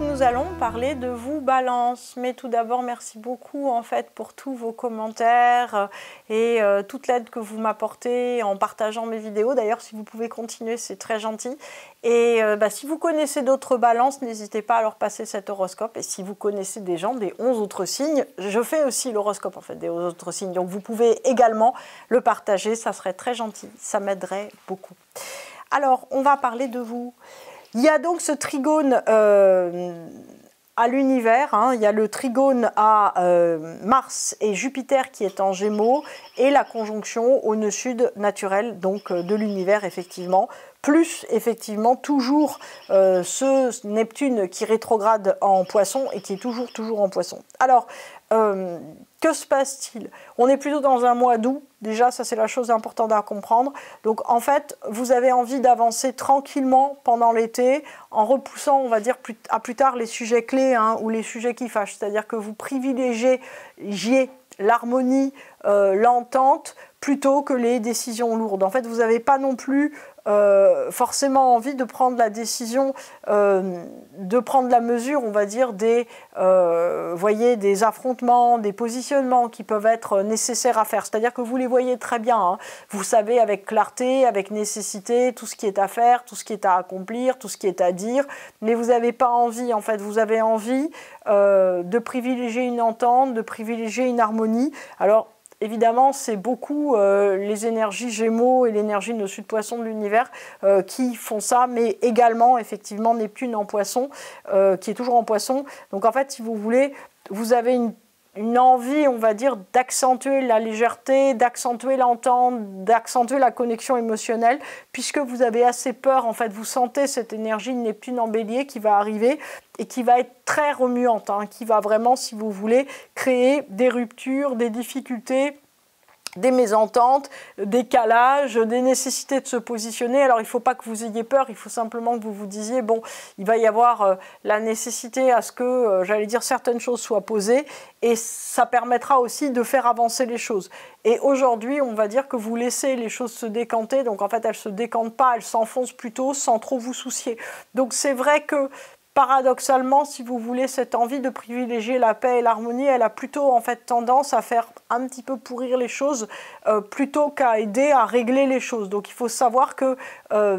nous allons parler de vous balance. Mais tout d'abord, merci beaucoup en fait pour tous vos commentaires euh, et euh, toute l'aide que vous m'apportez en partageant mes vidéos. D'ailleurs, si vous pouvez continuer, c'est très gentil. Et euh, bah, si vous connaissez d'autres balances, n'hésitez pas à leur passer cet horoscope. Et si vous connaissez des gens des 11 autres signes, je fais aussi l'horoscope en fait des 11 autres signes. Donc vous pouvez également le partager, ça serait très gentil, ça m'aiderait beaucoup. Alors, on va parler de vous. Il y a donc ce trigone euh, à l'univers, hein. il y a le trigone à euh, Mars et Jupiter qui est en gémeaux, et la conjonction au nœud sud naturel donc, euh, de l'univers, effectivement, plus effectivement toujours euh, ce Neptune qui rétrograde en poisson et qui est toujours, toujours en poisson. Alors, euh, que se passe-t-il On est plutôt dans un mois d'août, déjà ça c'est la chose importante à comprendre. Donc en fait, vous avez envie d'avancer tranquillement pendant l'été en repoussant, on va dire, à plus tard les sujets clés hein, ou les sujets qui fâchent. C'est-à-dire que vous privilégiez l'harmonie, euh, l'entente plutôt que les décisions lourdes. En fait, vous n'avez pas non plus euh, forcément envie de prendre la décision, euh, de prendre la mesure, on va dire, des, euh, voyez, des affrontements, des positionnements qui peuvent être nécessaires à faire. C'est-à-dire que vous les voyez très bien. Hein. Vous savez avec clarté, avec nécessité, tout ce qui est à faire, tout ce qui est à accomplir, tout ce qui est à dire. Mais vous n'avez pas envie, en fait, vous avez envie de privilégier une entente, de privilégier une harmonie. Alors, évidemment, c'est beaucoup euh, les énergies Gémeaux et l'énergie de Sud Poisson de l'univers euh, qui font ça, mais également effectivement Neptune en Poisson, euh, qui est toujours en Poisson. Donc en fait, si vous voulez, vous avez une une envie, on va dire, d'accentuer la légèreté, d'accentuer l'entente, d'accentuer la connexion émotionnelle, puisque vous avez assez peur, en fait, vous sentez cette énergie de Neptune en bélier qui va arriver et qui va être très remuante, hein, qui va vraiment, si vous voulez, créer des ruptures, des difficultés, des mésententes, des calages, des nécessités de se positionner. Alors il ne faut pas que vous ayez peur, il faut simplement que vous vous disiez, bon, il va y avoir euh, la nécessité à ce que, euh, j'allais dire, certaines choses soient posées, et ça permettra aussi de faire avancer les choses. Et aujourd'hui, on va dire que vous laissez les choses se décanter, donc en fait, elles ne se décantent pas, elles s'enfoncent plutôt sans trop vous soucier. Donc c'est vrai que paradoxalement, si vous voulez, cette envie de privilégier la paix et l'harmonie, elle a plutôt en fait tendance à faire un petit peu pourrir les choses euh, plutôt qu'à aider à régler les choses. Donc il faut savoir que euh,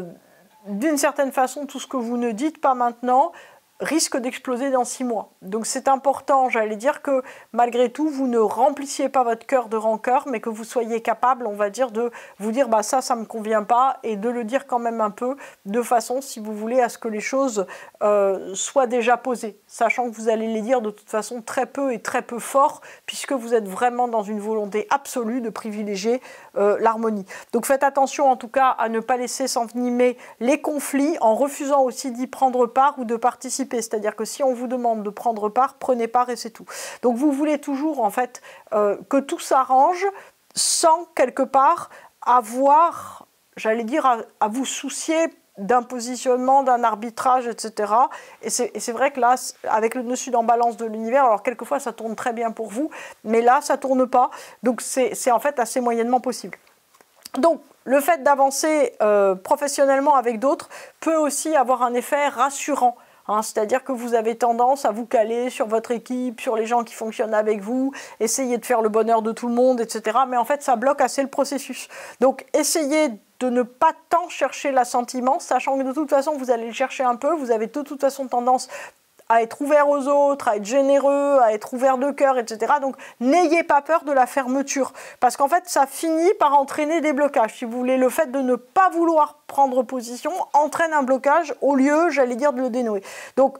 d'une certaine façon, tout ce que vous ne dites pas maintenant risque d'exploser dans six mois. Donc c'est important, j'allais dire, que malgré tout, vous ne remplissiez pas votre cœur de rancœur, mais que vous soyez capable, on va dire, de vous dire, bah ça, ça me convient pas, et de le dire quand même un peu, de façon, si vous voulez, à ce que les choses euh, soient déjà posées, sachant que vous allez les dire de toute façon très peu et très peu fort, puisque vous êtes vraiment dans une volonté absolue de privilégier euh, l'harmonie. Donc faites attention, en tout cas, à ne pas laisser s'envenimer les conflits, en refusant aussi d'y prendre part ou de participer c'est-à-dire que si on vous demande de prendre part, prenez part et c'est tout. Donc vous voulez toujours en fait euh, que tout s'arrange sans quelque part avoir, j'allais dire, à, vous soucier d'un positionnement, d'un arbitrage, etc. Et c'est vrai que là, avec le dessus en balance de l'univers, alors quelquefois ça tourne très bien pour vous, mais là ça tourne pas. Donc c'est en fait assez moyennement possible. Donc le fait d'avancer euh, professionnellement avec d'autres peut aussi avoir un effet rassurant Hein, c'est-à-dire que vous avez tendance à vous caler sur votre équipe, sur les gens qui fonctionnent avec vous, essayer de faire le bonheur de tout le monde, etc. Mais en fait, ça bloque assez le processus. Donc, essayez de ne pas tant chercher l'assentiment, sachant que de toute façon, vous allez le chercher un peu, vous avez de toute façon tendance à être ouvert aux autres, à être généreux, à être ouvert de cœur, etc. Donc n'ayez pas peur de la fermeture, parce qu'en fait ça finit par entraîner des blocages. Si vous voulez, le fait de ne pas vouloir prendre position entraîne un blocage au lieu, j'allais dire, de le dénouer. Donc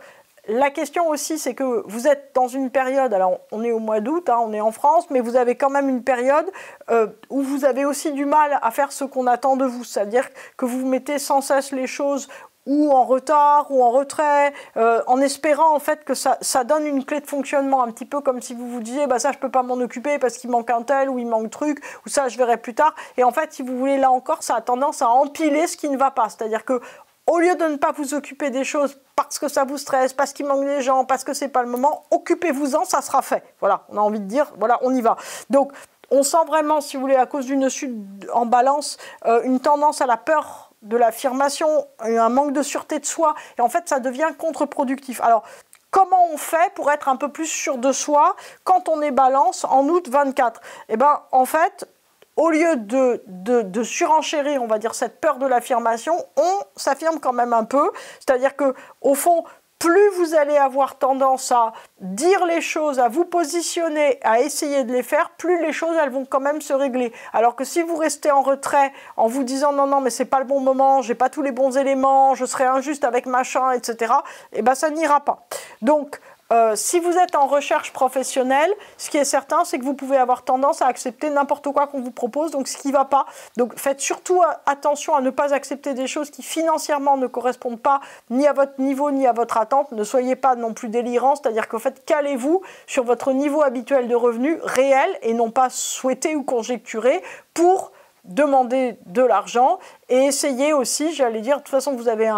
la question aussi, c'est que vous êtes dans une période, alors on est au mois d'août, hein, on est en France, mais vous avez quand même une période euh, où vous avez aussi du mal à faire ce qu'on attend de vous, c'est-à-dire que vous mettez sans cesse les choses ou en retard, ou en retrait, euh, en espérant en fait que ça, donne une clé de fonctionnement, un petit peu comme si vous vous disiez, bah ça je peux pas m'en occuper parce qu'il manque un tel, ou il manque truc, ou ça je verrai plus tard. Et en fait, si vous voulez, là encore, ça a tendance à empiler ce qui ne va pas. C'est-à-dire que au lieu de ne pas vous occuper des choses parce que ça vous stresse, parce qu'il manque des gens, parce que c'est pas le moment, occupez-vous-en, ça sera fait. Voilà, on a envie de dire, voilà, on y va. Donc, on sent vraiment, si vous voulez, à cause d'une chute en balance, euh, une tendance à la peur de l'affirmation, un manque de sûreté de soi. Et en fait, ça devient contre-productif. Alors, comment on fait pour être un peu plus sûr de soi quand on est balance en août 24 Eh bien, en fait, au lieu de, de, de, surenchérir, on va dire, cette peur de l'affirmation, on s'affirme quand même un peu. C'est-à-dire que, au fond, plus vous allez avoir tendance à dire les choses, à vous positionner, à essayer de les faire, plus les choses elles vont quand même se régler. Alors que si vous restez en retrait en vous disant non non mais c'est pas le bon moment, j'ai pas tous les bons éléments, je serai injuste avec machin, etc. eh ben ça n'ira pas. Donc euh, si vous êtes en recherche professionnelle, ce qui est certain, c'est que vous pouvez avoir tendance à accepter n'importe quoi qu'on vous propose, donc ce qui ne va pas. Donc faites surtout euh, attention à ne pas accepter des choses qui financièrement ne correspondent pas ni à votre niveau ni à votre attente. Ne soyez pas non plus délirant, c'est-à-dire qu'en fait, calez-vous sur votre niveau habituel de revenus réel et non pas souhaité ou conjecturé pour demander de l'argent et essayez aussi, j'allais dire, de toute façon vous avez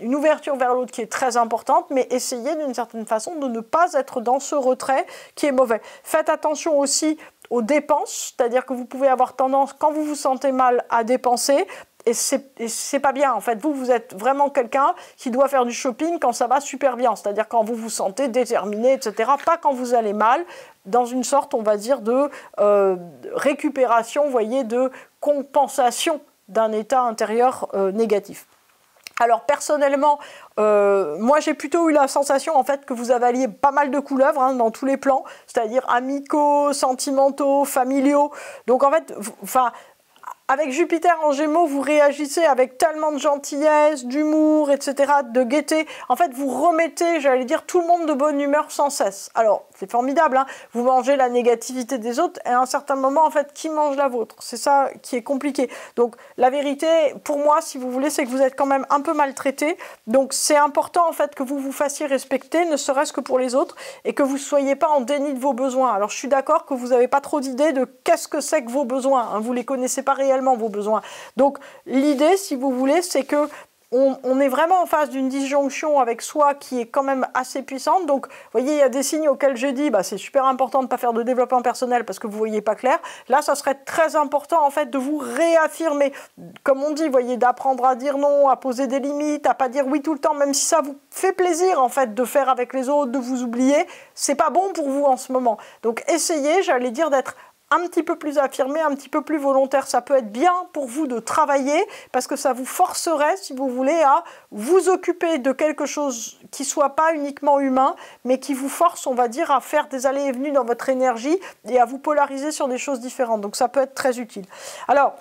une ouverture vers l'autre qui est très importante, mais essayez d'une certaine façon de ne pas être dans ce retrait qui est mauvais. Faites attention aussi aux dépenses, c'est-à-dire que vous pouvez avoir tendance, quand vous vous sentez mal, à dépenser, et c'est pas bien. En fait, vous, vous êtes vraiment quelqu'un qui doit faire du shopping quand ça va super bien, c'est-à-dire quand vous vous sentez déterminé, etc. Pas quand vous allez mal, dans une sorte, on va dire, de euh, récupération, vous voyez, de compensation d'un état intérieur euh, négatif. Alors personnellement, euh, moi j'ai plutôt eu la sensation en fait que vous avaliez pas mal de couleuvres hein, dans tous les plans, c'est-à-dire amicaux, sentimentaux, familiaux. Donc en fait, enfin avec Jupiter en Gémeaux, vous réagissez avec tellement de gentillesse, d'humour, etc., de gaieté. En fait, vous remettez, j'allais dire, tout le monde de bonne humeur sans cesse. Alors, c'est formidable. Hein. vous mangez la négativité des autres et à un certain moment, en fait, qui mange la vôtre C'est ça qui est compliqué. Donc, la vérité, pour moi, si vous voulez, c'est que vous êtes quand même un peu maltraité. Donc, c'est important, en fait, que vous vous fassiez respecter, ne serait-ce que pour les autres, et que vous ne soyez pas en déni de vos besoins. Alors, je suis d'accord que vous n'avez pas trop d'idées de qu'est-ce que c'est que vos besoins. Hein. vous les connaissez pas réellement, vos besoins. Donc, l'idée, si vous voulez, c'est que on, est vraiment en face d'une disjonction avec soi qui est quand même assez puissante. Donc, vous voyez, il y a des signes auxquels je dis, bah, c'est super important de ne pas faire de développement personnel parce que vous ne voyez pas clair. Là, ça serait très important, en fait, de vous réaffirmer. Comme on dit, vous voyez, d'apprendre à dire non, à poser des limites, à pas dire oui tout le temps, même si ça vous fait plaisir, en fait, de faire avec les autres, de vous oublier. C'est pas bon pour vous en ce moment. Donc, essayez, j'allais dire, d'être un petit peu plus affirmé, un petit peu plus volontaire, ça peut être bien pour vous de travailler parce que ça vous forcerait, si vous voulez, à vous occuper de quelque chose qui soit pas uniquement humain, mais qui vous force, on va dire, à faire des allées et venues dans votre énergie et à vous polariser sur des choses différentes. Donc ça peut être très utile. Alors,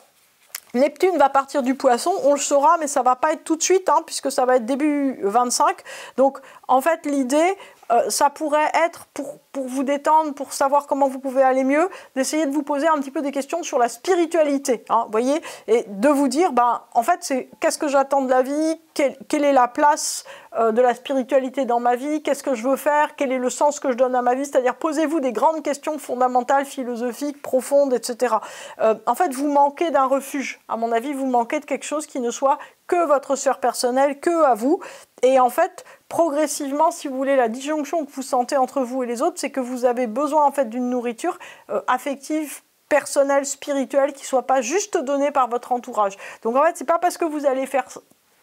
Neptune va partir du poisson, on le saura, mais ça va pas être tout de suite, hein, puisque ça va être début 25. Donc, en fait, l'idée, euh, ça pourrait être, pour, vous détendre, pour savoir comment vous pouvez aller mieux, d'essayer de vous poser un petit peu des questions sur la spiritualité, hein, voyez, et de vous dire, ben, en fait, c'est qu'est-ce que j'attends de la vie, quelle, est la place euh, de la spiritualité dans ma vie, qu'est-ce que je veux faire, quel est le sens que je donne à ma vie, c'est-à-dire posez-vous des grandes questions fondamentales, philosophiques, profondes, etc. Euh, en fait, vous manquez d'un refuge, à mon avis, vous manquez de quelque chose qui ne soit que votre sœur personnelle, que à vous. Et en fait, progressivement, si vous voulez, la disjonction que vous sentez entre vous et les autres, c'est que vous avez besoin en fait d'une nourriture euh, affective, personnelle, spirituelle, qui soit pas juste donnée par votre entourage. Donc en fait, c'est pas parce que vous allez faire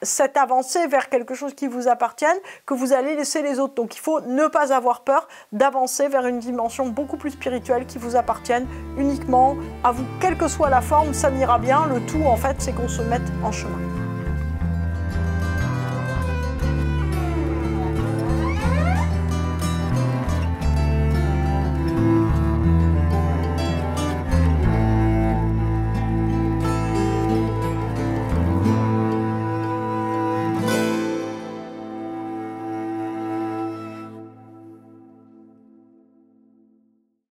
cette avancée vers quelque chose qui vous appartienne que vous allez laisser les autres. Donc il faut ne pas avoir peur d'avancer vers une dimension beaucoup plus spirituelle qui vous appartienne uniquement à vous, quelle que soit la forme, ça n'ira bien. Le tout en fait, c'est qu'on se mette en chemin.